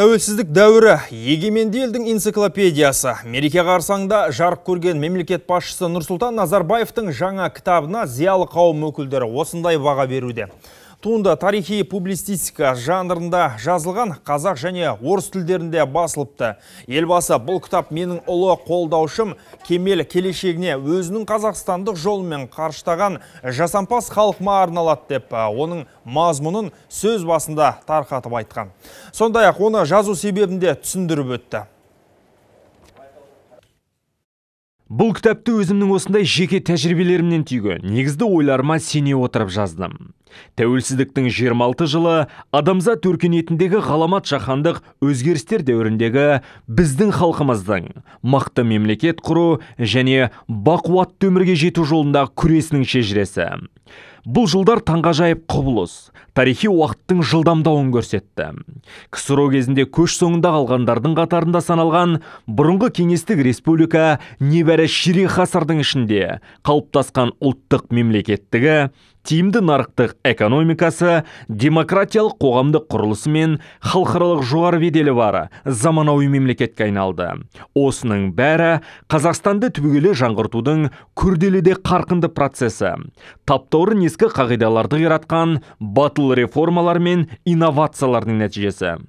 Тәуелсіздік дәуірі егеменді елдің энциклопедиясы. Мереке қарсаңда жарық көрген мемлекет басшысы Нұрсұлтан Назарбаевтың жаңа кітабына зиялы қауым өкілдері осындай баға беруде. Туынды тарихи публистистика жанрында жазылған қазақ және орыс тілдерінде басылыпты. Елбасы бұл кітап менің ұлы қолдаушым кемел келешегіне өзінің қазақстандық жолымен қарыштаған жасампаз халқыма арналады деп оның мазмұнын сөз басында тарқатып айтқан. Сондай ақ оны жазу себебінде түсіндіріп өтті. бұл кітапты өзімнің осындай жеке тәжірибелерімнен түйген негізді ойларыма сене отырып жаздым тәуелсіздіктің 26 жылы адамзат өркениетіндегі ғаламат жаһандық өзгерістер дәуіріндегі біздің халқымыздың мықты мемлекет құру және бақуатты өмірге жету жолындағы күресінің шежіресі бұл жылдар таңғажайып құбылыс тарихи уақыттың жылдамдауын көрсетті ксро кезінде көш соңында қалғандардың қатарында саналған бұрынғы кеңестік республика небәрі ширек ғасырдың ішінде қалыптасқан ұлттық мемлекеттігі тиімді нарықтық экономикасы демократиялық қоғамдық құрылысы мен халықаралық жоғары беделі бар заманауи мемлекетке айналды осының бәрі қазақстанды түбегейлі жаңғыртудың күрделі де қарқынды процесі таптаурын ескі қағидаларды қиратқан батыл реформалар мен инновациялардың нәтижесі